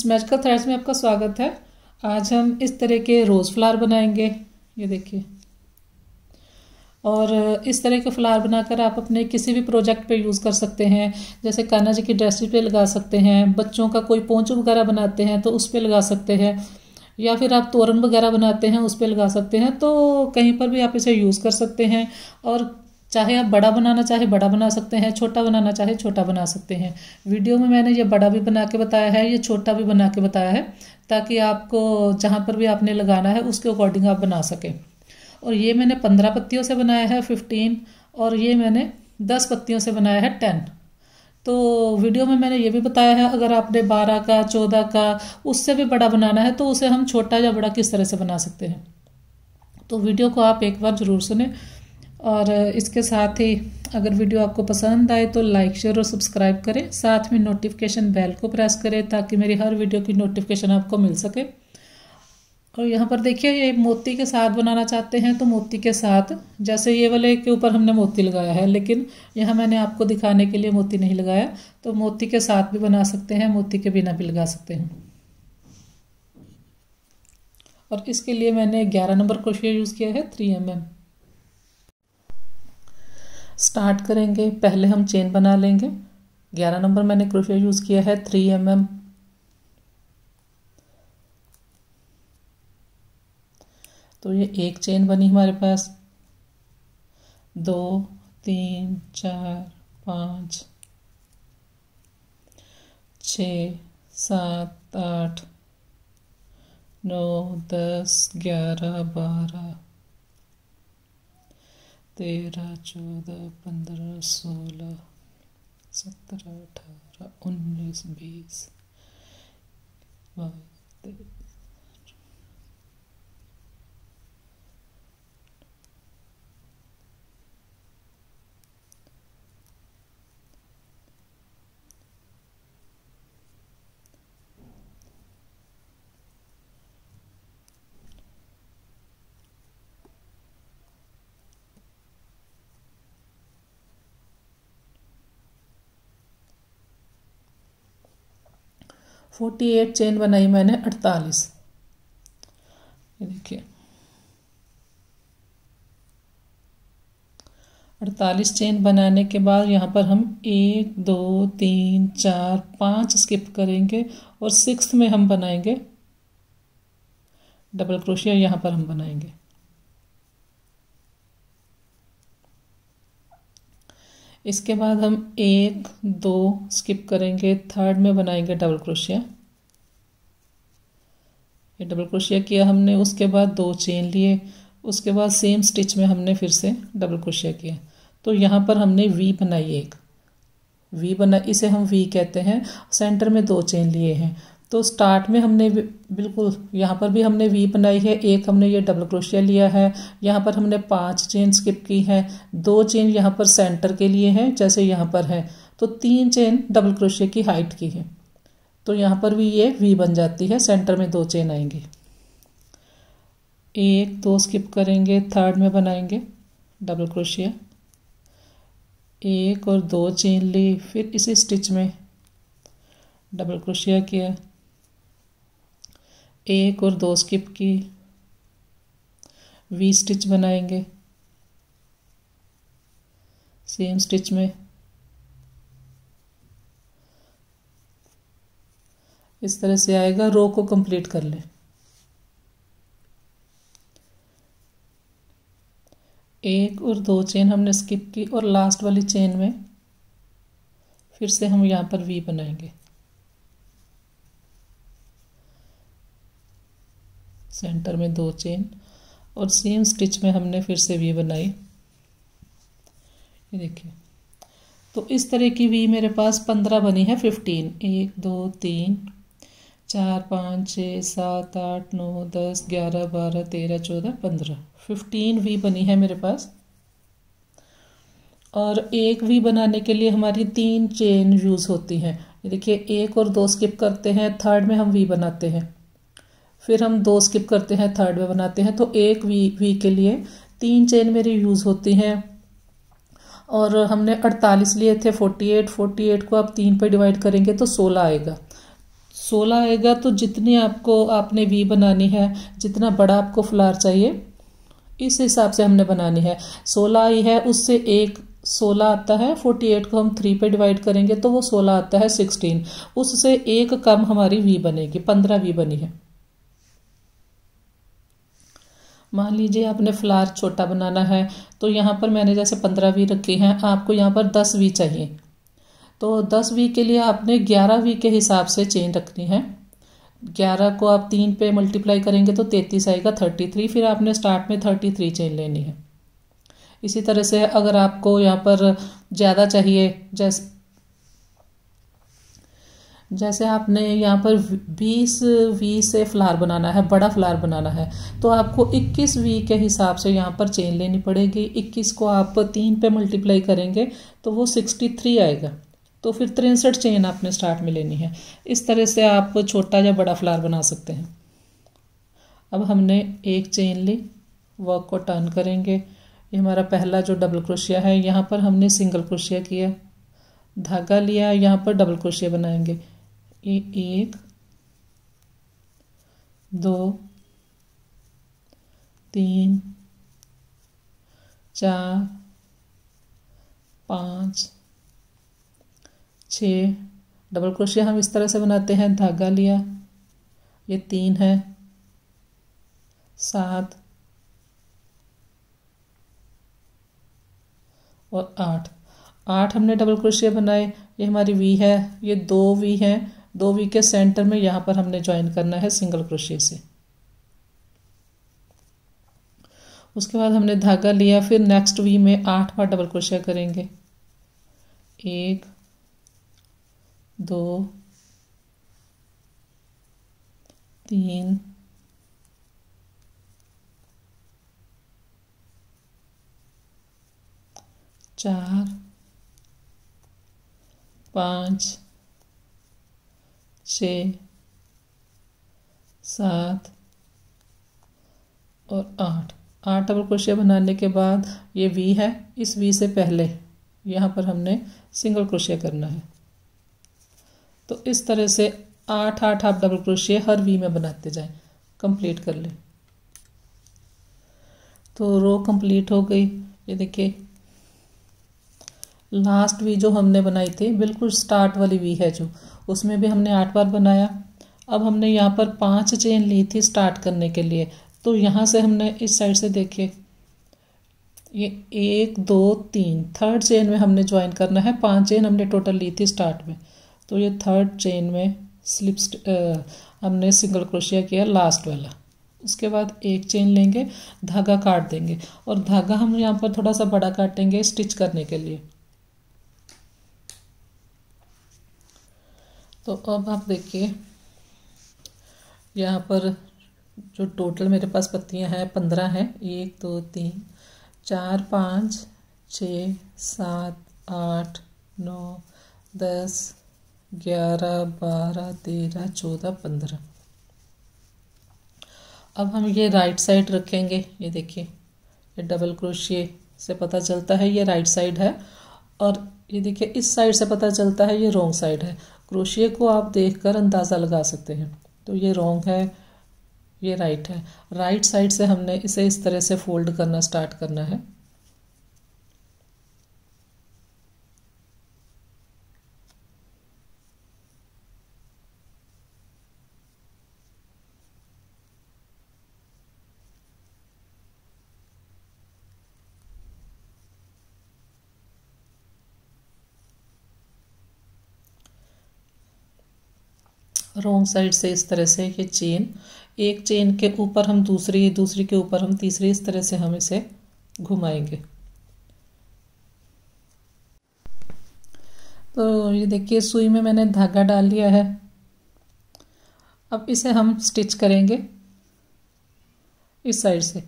friends magical threads में आपका स्वागत है आज हम इस तरह के रोज़ फ्लावर बनाएंगे ये देखिए और इस तरह के फ्लावर बनाकर आप अपने किसी भी प्रोजेक्ट पे यूज़ कर सकते हैं जैसे कान्हा जी की ड्रेसिस पे लगा सकते हैं बच्चों का कोई पोंच वगैरह बनाते हैं तो उस पर लगा सकते हैं या फिर आप तोरण वगैरह बनाते हैं उस पर लगा सकते हैं तो कहीं पर भी आप इसे यूज़ कर सकते हैं और चाहे आप बड़ा बनाना चाहे बड़ा बना सकते हैं छोटा बनाना चाहे छोटा बना सकते हैं वीडियो में मैंने ये बड़ा भी बना के बताया है ये छोटा भी बना के बताया है ताकि आपको जहाँ पर भी आपने लगाना है उसके अकॉर्डिंग आप बना सकें और ये मैंने पंद्रह पत्तियों से बनाया है फिफ्टीन और ये मैंने दस पत्तियों से बनाया है टेन तो वीडियो में मैंने ये भी बताया है अगर आपने बारह का चौदह का उससे भी बड़ा बनाना है तो उसे हम छोटा या बड़ा किस तरह से बना सकते हैं तो वीडियो को आप एक बार ज़रूर सुने और इसके साथ ही अगर वीडियो आपको पसंद आए तो लाइक शेयर और सब्सक्राइब करें साथ में नोटिफिकेशन बेल को प्रेस करें ताकि मेरी हर वीडियो की नोटिफिकेशन आपको मिल सके और यहाँ पर देखिए ये मोती के साथ बनाना चाहते हैं तो मोती के साथ जैसे ये वाले के ऊपर हमने मोती लगाया है लेकिन यहाँ मैंने आपको दिखाने के लिए मोती नहीं लगाया तो मोती के साथ भी बना सकते हैं मोती के बिना भी लगा सकते हैं और इसके लिए मैंने ग्यारह नंबर क्रोशिया यूज़ किया है थ्री एम एम स्टार्ट करेंगे पहले हम चेन बना लेंगे ग्यारह नंबर मैंने क्रोशिया यूज़ किया है थ्री एम एम तो ये एक चेन बनी हमारे पास दो तीन चार पाँच छ सात आठ नौ दस ग्यारह बारह तेरह चौदह पंद्रह सोलह सत्रह अठारह उन्नीस बीस बाईस तेईस फोर्टी एट चेन बनाई मैंने अड़तालीस देखिए अड़तालीस चेन बनाने के बाद यहाँ पर हम एक दो तीन चार पाँच स्किप करेंगे और सिक्स में हम बनाएंगे डबल क्रोशिया यहाँ पर हम बनाएंगे इसके बाद हम एक दो स्किप करेंगे थर्ड में बनाएंगे डबल क्रोशिया ये डबल क्रोशिया किया हमने उसके बाद दो चेन लिए उसके बाद सेम स्टिच में हमने फिर से डबल क्रोशिया किया तो यहाँ पर हमने वी बनाई एक वी बना इसे हम वी कहते हैं सेंटर में दो चेन लिए हैं तो स्टार्ट में हमने बिल्कुल यहाँ पर भी हमने वी बनाई है एक हमने ये डबल क्रोशिया लिया है यहाँ पर हमने पांच चेन स्किप की है दो चेन यहाँ पर सेंटर के लिए है जैसे यहाँ पर है तो तीन चेन डबल क्रोशिया की हाइट की है तो यहाँ पर भी ये वी बन जाती है सेंटर में दो चेन आएंगी एक दो स्किप करेंगे थर्ड में बनाएंगे डबल क्रोशिया एक और दो चेन ली फिर इसी स्टिच में डबल क्रोशिया किया एक और दो स्किप की वी स्टिच बनाएंगे सेम स्टिच में इस तरह से आएगा रो को कंप्लीट कर लें एक और दो चेन हमने स्किप की और लास्ट वाली चेन में फिर से हम यहाँ पर वी बनाएंगे सेंटर में दो चेन और सेम स्टिच में हमने फिर से वी बनाई ये देखिए तो इस तरह की वी मेरे पास पंद्रह बनी है फिफ्टीन एक दो तीन चार पाँच छः सात आठ नौ दस ग्यारह बारह तेरह चौदह पंद्रह फिफ्टीन वी बनी है मेरे पास और एक वी बनाने के लिए हमारी तीन चेन यूज़ होती हैं देखिए एक और दो स्किप करते हैं थर्ड में हम वी बनाते हैं फिर हम दो स्किप करते हैं थर्ड में बनाते हैं तो एक वी वी के लिए तीन चेन मेरी यूज़ होती हैं और हमने अड़तालीस लिए थे फोर्टी एट फोर्टी एट को आप तीन पर डिवाइड करेंगे तो सोलह आएगा सोलह आएगा तो जितनी आपको आपने वी बनानी है जितना बड़ा आपको फ्लार चाहिए इस हिसाब से हमने बनानी है सोलह आई है उससे एक सोलह आता है फोर्टी एट को हम थ्री पे डिवाइड करेंगे तो वो सोलह आता है सिक्सटीन उससे एक कम हमारी वी बनेगी पंद्रह वी बनी है मान लीजिए आपने फ्लार छोटा बनाना है तो यहाँ पर मैंने जैसे पंद्रह वी रखी हैं आपको यहाँ पर दस वी चाहिए तो दस वी के लिए आपने ग्यारह वी के हिसाब से चेन रखनी है ग्यारह को आप तीन पे मल्टीप्लाई करेंगे तो तैंतीस आएगा थर्टी थ्री फिर आपने स्टार्ट में थर्टी थ्री चेन लेनी है इसी तरह से अगर आपको यहाँ पर ज़्यादा चाहिए जैसे जैसे आपने यहाँ पर बीस वी से फ्लार बनाना है बड़ा फ्लार बनाना है तो आपको इक्कीस वी के हिसाब से यहाँ पर चेन लेनी पड़ेगी इक्कीस को आप तीन पे मल्टीप्लाई करेंगे तो वो सिक्सटी थ्री आएगा तो फिर तिरसठ चेन आपने स्टार्ट में लेनी है इस तरह से आप छोटा या बड़ा फ्लार बना सकते हैं अब हमने एक चेन ली वर्क को टर्न करेंगे ये हमारा पहला जो डबल क्रोशिया है यहाँ पर हमने सिंगल क्रोशिया किया धागा लिया यहाँ पर डबल क्रोशिया बनाएंगे ये एक दो तीन चार पाँच छ डबल क्रोशिया हम इस तरह से बनाते हैं धागा लिया ये तीन है सात और आठ आठ हमने डबल क्रोशिया बनाए ये हमारी वी है ये दो वी है दो वी के सेंटर में यहाँ पर हमने ज्वाइन करना है सिंगल क्रोशिया से उसके बाद हमने धागा लिया फिर नेक्स्ट वी में आठ बार डबल क्रोशिया करेंगे एक दो तीन चार पाँच छ सात और आठ आठ डबल क्रोशिया बनाने के बाद ये वी है इस वी से पहले यहाँ पर हमने सिंगल क्रोशिया करना है तो इस तरह से आठ आठ आप डबल क्रोशिया हर वी में बनाते जाएं कंप्लीट कर लें तो रो कंप्लीट हो गई ये देखिए लास्ट वी जो हमने बनाई थी बिल्कुल स्टार्ट वाली वी है जो उसमें भी हमने आठ बार बनाया अब हमने यहाँ पर पांच चेन ली थी स्टार्ट करने के लिए तो यहाँ से हमने इस साइड से देखिए ये एक दो तीन थर्ड चेन में हमने ज्वाइन करना है पांच चेन हमने टोटल ली थी स्टार्ट में तो ये थर्ड चेन में स्लिप हमने सिंगल क्रोशिया किया लास्ट वाला उसके बाद एक चेन लेंगे धागा काट देंगे और धागा हम यहाँ पर थोड़ा सा बड़ा काटेंगे स्टिच करने के लिए तो अब आप देखिए यहाँ पर जो टोटल मेरे पास पत्तियाँ हैं पंद्रह हैं एक दो तीन चार पाँच छ सात आठ नौ दस ग्यारह बारह तेरह चौदह पंद्रह अब हम ये राइट साइड रखेंगे ये देखिए ये डबल क्रोशिए से पता चलता है ये राइट साइड है और ये देखिए इस साइड से पता चलता है ये रोंग साइड है क्रोशिए को आप देख कर अंदाज़ा लगा सकते हैं तो ये रॉन्ग है ये राइट है राइट साइड से हमने इसे इस तरह से फोल्ड करना स्टार्ट करना है रोंग साइड से इस तरह से ये चेन एक चेन के ऊपर हम दूसरी दूसरी के ऊपर हम तीसरी इस तरह से हम इसे घुमाएंगे तो ये देखिए सुई में मैंने धागा डाल लिया है अब इसे हम स्टिच करेंगे इस साइड से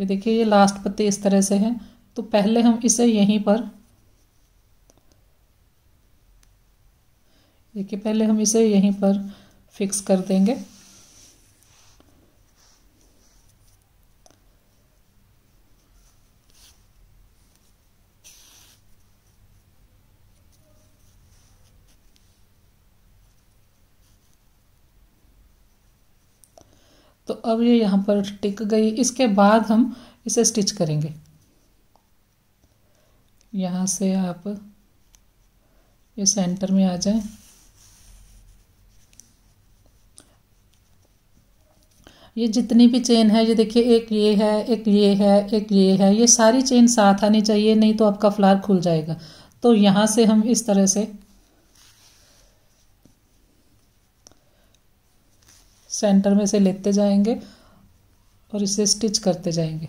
ये देखिए ये लास्ट पत्ते इस तरह से हैं तो पहले हम इसे यहीं पर देखिए पहले हम इसे यहीं पर फिक्स कर देंगे तो अब ये यहाँ पर टिक गई इसके बाद हम इसे स्टिच करेंगे यहाँ से आप ये सेंटर में आ जाएं ये जितनी भी चेन है ये देखिए एक ये है एक ये है एक ये है ये सारी चेन साथ आनी चाहिए नहीं तो आपका फ्लार खुल जाएगा तो यहाँ से हम इस तरह से सेंटर में से लेते जाएंगे और इसे स्टिच करते जाएंगे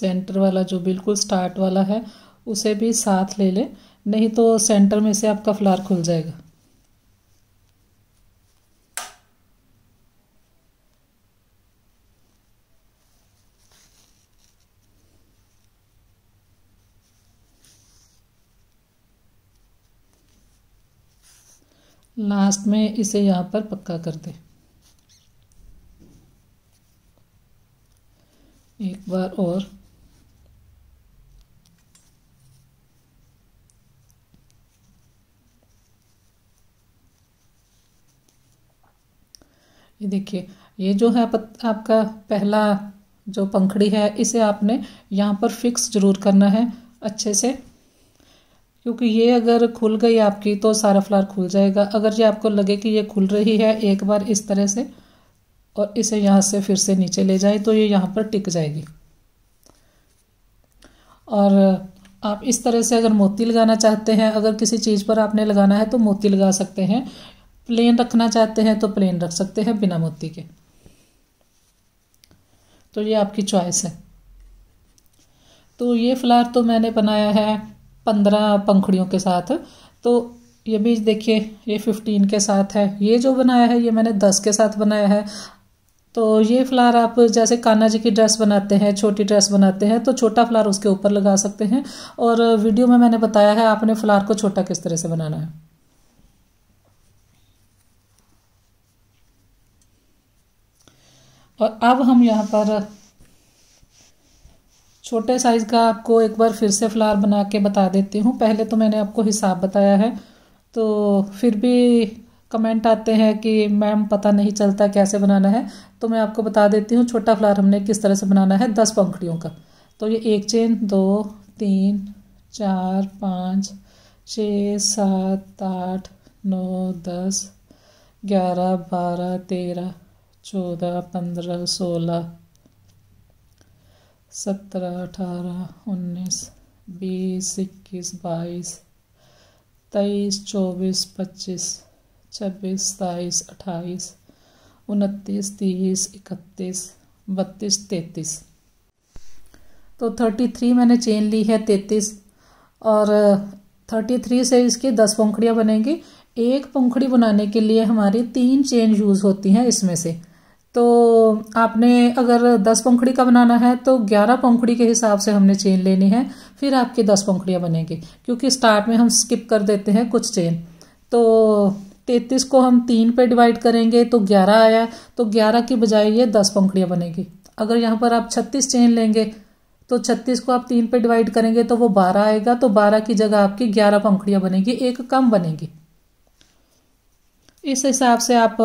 सेंटर वाला जो बिल्कुल स्टार्ट वाला है उसे भी साथ ले लें नहीं तो सेंटर में से आपका फ्लार खुल जाएगा लास्ट में इसे यहाँ पर पक्का कर दे एक बार और देखिए ये जो है पत, आपका पहला जो पंखड़ी है इसे आपने यहाँ पर फिक्स जरूर करना है अच्छे से क्योंकि ये अगर खुल गई आपकी तो सारा फ्लार खुल जाएगा अगर ये आपको लगे कि ये खुल रही है एक बार इस तरह से और इसे यहाँ से फिर से नीचे ले जाए तो ये यहाँ पर टिक जाएगी और आप इस तरह से अगर मोती लगाना चाहते हैं अगर किसी चीज़ पर आपने लगाना है तो मोती लगा सकते हैं प्लेन रखना चाहते हैं तो प्लेन रख सकते हैं बिना मोती के तो ये आपकी चॉइस है तो ये फ्लावर तो मैंने बनाया है पंद्रह पंखड़ियों के साथ तो ये भी देखिए ये फिफ्टीन के साथ है ये जो बनाया है ये मैंने दस के साथ बनाया है तो ये फ्लावर आप जैसे कान्हा जी की ड्रेस बनाते हैं छोटी ड्रेस बनाते हैं तो छोटा फ्लावर उसके ऊपर लगा सकते हैं और वीडियो में मैंने बताया है आपने फ्लावर को छोटा किस तरह से बनाना है और अब हम यहाँ पर छोटे साइज़ का आपको एक बार फिर से फ्लावर बना के बता देती हूँ पहले तो मैंने आपको हिसाब बताया है तो फिर भी कमेंट आते हैं कि मैम पता नहीं चलता कैसे बनाना है तो मैं आपको बता देती हूँ छोटा फ्लावर हमने किस तरह से बनाना है दस पंखड़ियों का तो ये एक चेन दो तीन चार पाँच छः सात आठ नौ दस ग्यारह बारह तेरह चौदह पंद्रह सोलह सत्रह अठारह उन्नीस बीस इक्कीस बाईस तेईस चौबीस पच्चीस छब्बीस सताईस अट्ठाईस उनतीस तीस इकतीस बत्तीस तैतीस तो थर्टी थ्री मैंने चेन ली है तैतीस और थर्टी थ्री से इसकी दस पंखड़ियाँ बनेंगी एक पंखड़ी बनाने के लिए हमारी तीन चेन यूज़ होती हैं इसमें से तो आपने अगर दस पंखुड़ी का बनाना है तो ग्यारह पंखुड़ी के हिसाब से हमने चेन लेनी है फिर आपकी दस पंखुड़ियाँ बनेंगी क्योंकि स्टार्ट में हम स्किप कर देते हैं कुछ चेन तो तैतीस को हम तीन पे डिवाइड करेंगे तो ग्यारह आया तो ग्यारह की बजाय ये दस पंखुड़ियाँ बनेगी अगर यहाँ पर आप छत्तीस चेन लेंगे तो छत्तीस को आप तीन पे डिवाइड करेंगे तो वो बारह आएगा तो बारह की जगह आपकी ग्यारह पंखुड़ियाँ बनेगी एक कम बनेगी इस हिसाब से आप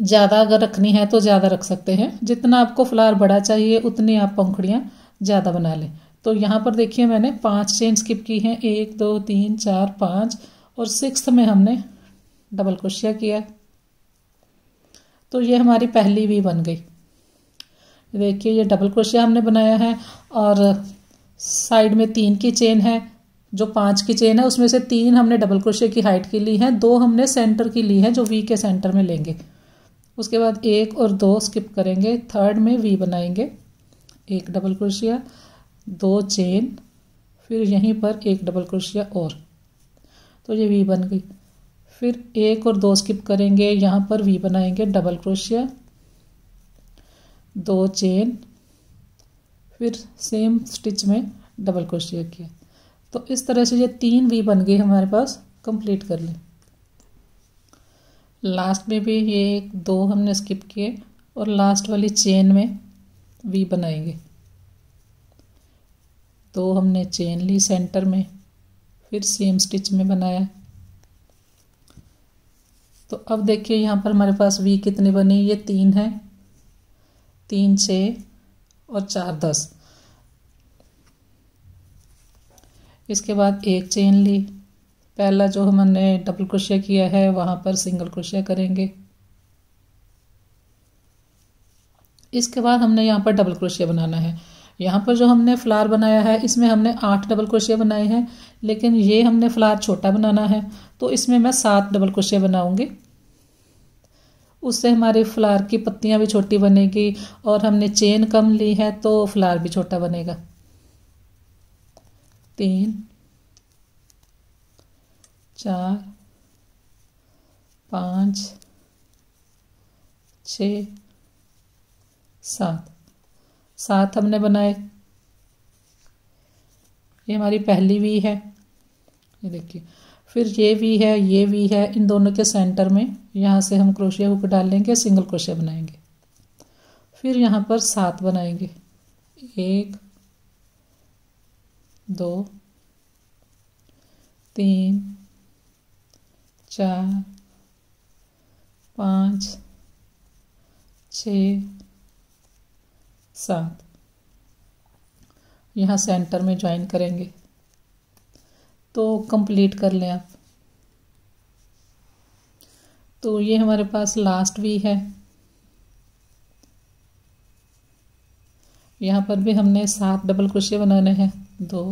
ज़्यादा अगर रखनी है तो ज़्यादा रख सकते हैं जितना आपको फ्लावर बड़ा चाहिए उतनी आप पंखुड़ियाँ ज़्यादा बना लें तो यहाँ पर देखिए मैंने पांच चेन स्किप की हैं एक दो तीन चार पाँच और सिक्स में हमने डबल क्रोशिया किया तो ये हमारी पहली भी बन गई देखिए ये डबल क्रोशिया हमने बनाया है और साइड में तीन की चेन है जो पाँच की चेन है उसमें से तीन हमने डबल क्रोशिया की हाइट की ली है दो हमने सेंटर की ली है जो वी के सेंटर में लेंगे उसके बाद एक और दो स्किप करेंगे थर्ड में वी बनाएंगे एक डबल क्रोशिया दो चेन फिर यहीं पर एक डबल क्रोशिया और तो ये वी बन गई फिर एक और दो स्किप करेंगे यहाँ पर वी बनाएंगे डबल क्रोशिया दो चेन फिर सेम स्टिच में डबल क्रोशिया किया तो इस तरह से ये तीन वी बन गई हमारे पास कंप्लीट कर लें लास्ट में भी ये एक दो हमने स्किप किए और लास्ट वाली चेन में वी बनाएंगे दो हमने चेन ली सेंटर में फिर सेम स्टिच में बनाया तो अब देखिए यहाँ पर हमारे पास वी कितनी बनी ये तीन है तीन छः और चार दस इसके बाद एक चेन ली पहला जो हमने डबल क्रोशिया किया है वहाँ पर सिंगल क्रोशिया करेंगे इसके बाद हमने यहाँ पर डबल क्रोशिया बनाना है यहाँ पर जो हमने फ्लार बनाया है इसमें हमने आठ डबल क्रोशिया बनाए हैं लेकिन ये हमने फ्लार छोटा बनाना है तो इसमें मैं सात डबल क्रोशिया बनाऊँगी उससे हमारे फ्लार की पत्तियाँ भी छोटी बनेगी और हमने चेन कम ली है तो फ्लार भी छोटा बनेगा तीन चार पाँच छ सात सात हमने बनाए ये हमारी पहली वी है ये देखिए फिर ये वी है ये वी है इन दोनों के सेंटर में यहाँ से हम क्रोशिया हुक डालेंगे सिंगल क्रोशिया बनाएंगे फिर यहाँ पर सात बनाएंगे एक दो तीन चार पाँच छ सात यहाँ सेंटर में ज्वाइन करेंगे तो कंप्लीट कर लें आप तो ये हमारे पास लास्ट भी है यहाँ पर भी हमने सात डबल क्रोशिया बनाने हैं दो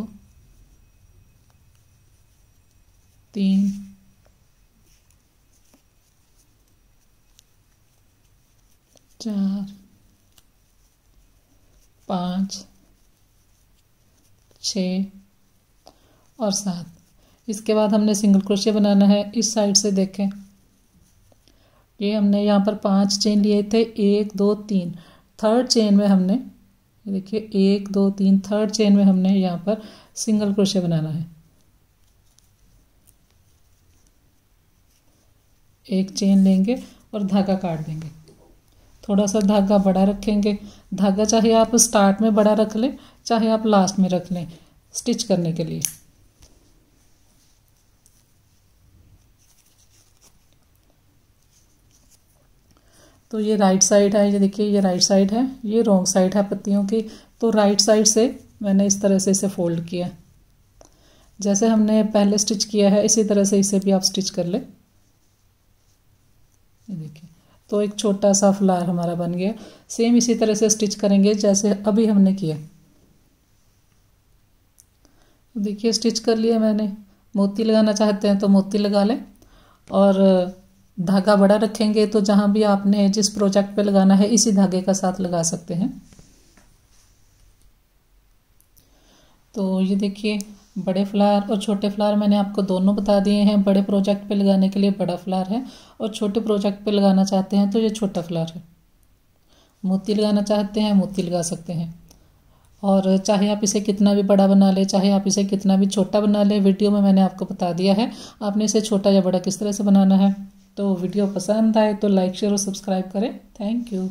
तीन चार पाँच छ और सात इसके बाद हमने सिंगल क्रोशे बनाना है इस साइड से देखें ये हमने यहाँ पर पांच चेन लिए थे एक दो तीन थर्ड चेन में हमने ये देखिए एक दो तीन थर्ड चेन में हमने यहाँ पर सिंगल क्रोशे बनाना है एक चेन लेंगे और धागा काट देंगे थोड़ा सा धागा बड़ा रखेंगे धागा चाहे आप स्टार्ट में बड़ा रख लें चाहे आप लास्ट में रख लें स्टिच करने के लिए तो ये राइट साइड है ये देखिए ये राइट साइड है ये रॉन्ग साइड है पत्तियों की तो राइट साइड से मैंने इस तरह से इसे फोल्ड किया जैसे हमने पहले स्टिच किया है इसी तरह से इसे भी आप स्टिच कर लें तो एक छोटा सा फ्लार हमारा बन गया सेम इसी तरह से स्टिच करेंगे जैसे अभी हमने किया देखिए स्टिच कर लिया मैंने मोती लगाना चाहते हैं तो मोती लगा लें और धागा बड़ा रखेंगे तो जहाँ भी आपने जिस प्रोजेक्ट पे लगाना है इसी धागे का साथ लगा सकते हैं तो ये देखिए बड़े फ्लावर और छोटे फ्लावर मैंने आपको दोनों बता दिए हैं बड़े प्रोजेक्ट पे लगाने के लिए बड़ा फ्लावर है और छोटे प्रोजेक्ट पे लगाना चाहते हैं तो ये छोटा फ्लावर है मोती लगाना चाहते हैं मोती लगा सकते हैं और चाहे आप इसे कितना भी बड़ा बना लें चाहे आप इसे कितना भी छोटा बना लें वीडियो में मैंने आपको बता दिया है आपने इसे छोटा या बड़ा किस तरह से बनाना है तो वीडियो पसंद आए तो लाइक शेयर और सब्सक्राइब करें थैंक यू